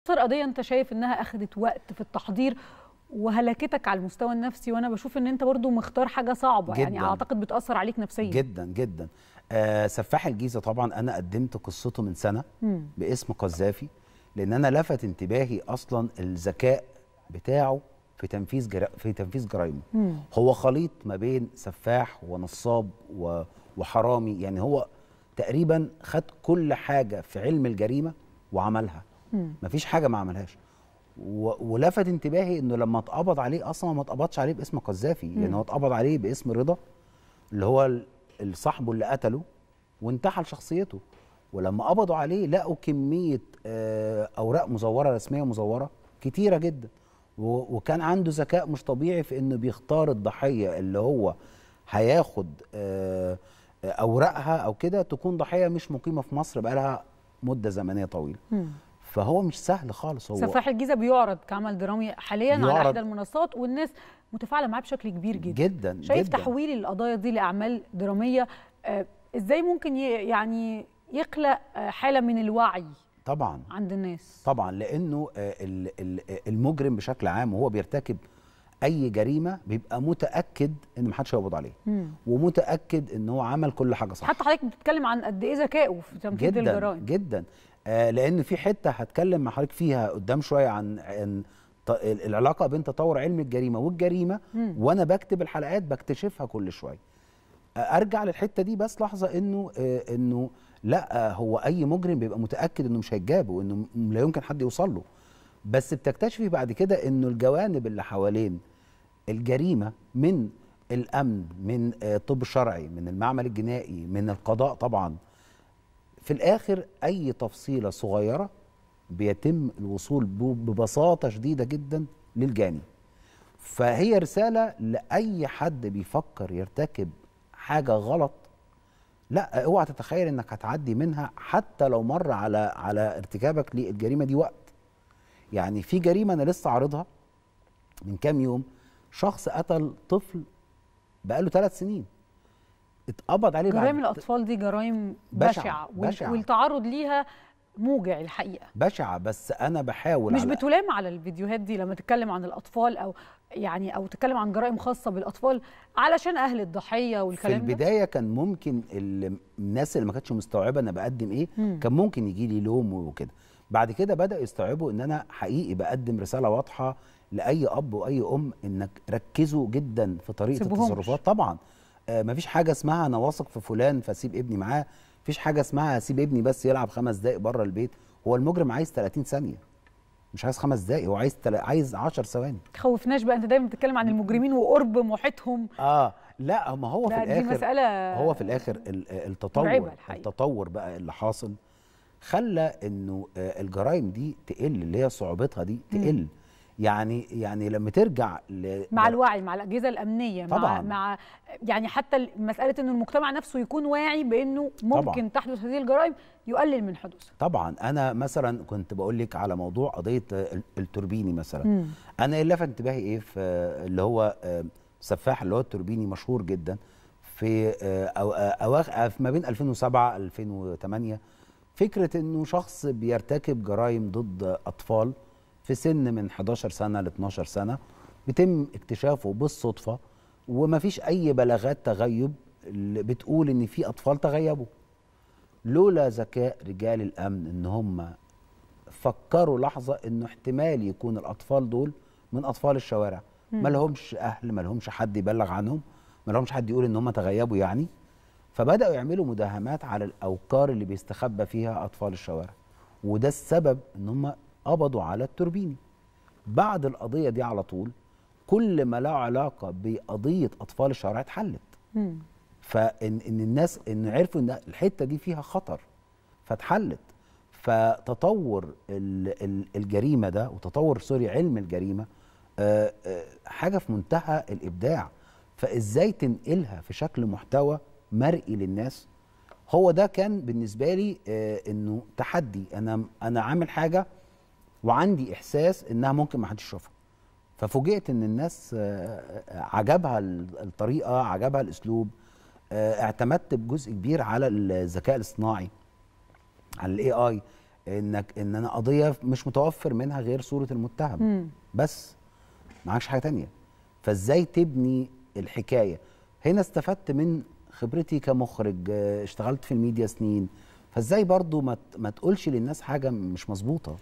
اكثر قضيه انت شايف انها اخذت وقت في التحضير وهلكتك على المستوى النفسي وانا بشوف ان انت برضو مختار حاجه صعبه يعني جداً يعني اعتقد بتاثر عليك نفسيا جدا جدا آه سفاح الجيزه طبعا انا قدمت قصته من سنه مم. باسم قذافي لان انا لفت انتباهي اصلا الذكاء بتاعه في تنفيذ جرا... في تنفيذ جرايمه هو خليط ما بين سفاح ونصاب و... وحرامي يعني هو تقريبا خد كل حاجه في علم الجريمه وعملها مفيش حاجه ما عملهاش ولفت انتباهي انه لما اتقبض عليه اصلا ما اتقبضش عليه باسم قذافي يعني هو اتقبض عليه باسم رضا اللي هو صاحبه اللي قتله وانتحل شخصيته ولما قبضوا عليه لقوا كميه آه، اوراق مزوره رسميه مزوره كتيره جدا وكان عنده ذكاء مش طبيعي في انه بيختار الضحيه اللي هو هياخد آه، آه، اوراقها او كده تكون ضحيه مش مقيمه في مصر بقالها مده زمنيه طويله فهو مش سهل خالص هو سفاح الجيزه بيعرض كعمل درامي حاليا على احدى المنصات والناس متفاعله معاه بشكل كبير جدا جدا شايف جداً. تحويل القضايا دي لاعمال دراميه آه ازاي ممكن يعني يخلق آه، حاله من الوعي طبعا عند الناس طبعا لانه آه، المجرم بشكل عام وهو بيرتكب اي جريمه بيبقى متاكد ان محدش هيقبض عليه مم. ومتاكد ان هو عمل كل حاجه صح حتى حضرتك بتتكلم عن قد ايه ذكائه في تنفيذ الجرائم جدا جدا آه، لان في حته هتكلم مع حضرتك فيها قدام شويه عن عن العلاقه بين تطور علم الجريمه والجريمه مم. وانا بكتب الحلقات بكتشفها كل شويه ارجع للحته دي بس لحظه انه آه، انه لا هو اي مجرم بيبقى متاكد انه مش هيتجاب وانه لا يمكن حد يوصل له بس بتكتشفي بعد كده انه الجوانب اللي حوالين الجريمه من الامن من الطب آه، الشرعي من المعمل الجنائي من القضاء طبعا في الاخر اي تفصيله صغيره بيتم الوصول ببساطه شديده جدا للجاني فهي رساله لاي حد بيفكر يرتكب حاجه غلط لا اوعى تتخيل انك هتعدي منها حتى لو مر على على ارتكابك للجريمه دي وقت يعني في جريمه انا لسه عارضها من كام يوم شخص قتل طفل بقاله ثلاث سنين اتقبض عليه جرائم الاطفال دي جرائم بشعه, بشعة. والتعرض ليها موجع الحقيقه بشعه بس انا بحاول مش على... بتلام على الفيديوهات دي لما تتكلم عن الاطفال او يعني او تتكلم عن جرائم خاصه بالاطفال علشان اهل الضحيه والكلام ده في البدايه ده؟ كان ممكن الناس اللي ما كانتش مستوعبه انا بقدم ايه مم. كان ممكن يجي لي لوم وكده بعد كده بدا يستوعبوا ان انا حقيقي بقدم رساله واضحه لاي اب واي ام انك ركزوا جدا في طريقه التصرفات طبعا آه، مفيش حاجه اسمها انا واثق في فلان فاسيب ابني معاه مفيش حاجه اسمها اسيب ابني بس يلعب خمس دقائق بره البيت هو المجرم عايز 30 ثانيه مش عايز خمس دقايق هو عايز تل... عايز 10 ثواني تخوفناش بقى انت دايما بتتكلم عن المجرمين وقرب محيطهم اه لا ما هو في الاخر دي مسألة هو في الاخر التطور التطور بقى اللي حاصل خلى انه آه، الجرائم دي تقل اللي هي صعوبتها دي تقل م. يعني يعني لما ترجع ل... مع الوعي مع الاجهزه الامنيه طبعا. مع مع يعني حتى مساله ان المجتمع نفسه يكون واعي بانه ممكن طبعا. تحدث هذه الجرائم يقلل من حدوثها طبعا انا مثلا كنت بقول لك على موضوع قضيه التوربيني مثلا مم. انا اللي لفت انتباهي ايه في اللي هو آه، سفاح اللي هو التوربيني مشهور جدا في آه، أو آه، أو في ما بين 2007 2008 فكره انه شخص بيرتكب جرائم ضد اطفال في سن من 11 سنه ل 12 سنه بيتم اكتشافه بالصدفه ومفيش اي بلاغات تغيب بتقول ان في اطفال تغيبوا لولا ذكاء رجال الامن ان هم فكروا لحظه انه احتمال يكون الاطفال دول من اطفال الشوارع ما لهمش اهل ما لهمش حد يبلغ عنهم ما لهمش حد يقول ان هم تغيبوا يعني فبداوا يعملوا مداهمات على الاوكار اللي بيستخبى فيها اطفال الشوارع وده السبب ان هم قبضوا على التوربيني بعد القضية دي على طول كل ما له علاقة بقضية أطفال الشوارع اتحلت فإن إن الناس إن عرفوا إن الحتة دي فيها خطر فاتحلت فتطور الجريمة ده وتطور سوري علم الجريمة آه، آه، حاجة في منتهى الإبداع فإزاي تنقلها في شكل محتوى مرئي للناس هو ده كان بالنسبة لي آه، إنه تحدي أنا أنا عامل حاجة وعندي احساس انها ممكن ما حدش يشوفها ففوجئت ان الناس آه، آه، عجبها الطريقه عجبها الاسلوب آه، اعتمدت بجزء كبير على الذكاء الاصطناعي على الاي اي انك ان انا قضيه مش متوفر منها غير صوره المتهم بس معكش حاجه تانية فازاي تبني الحكايه هنا استفدت من خبرتي كمخرج اشتغلت في الميديا سنين فازاي برضو ما, ما تقولش للناس حاجه مش مظبوطه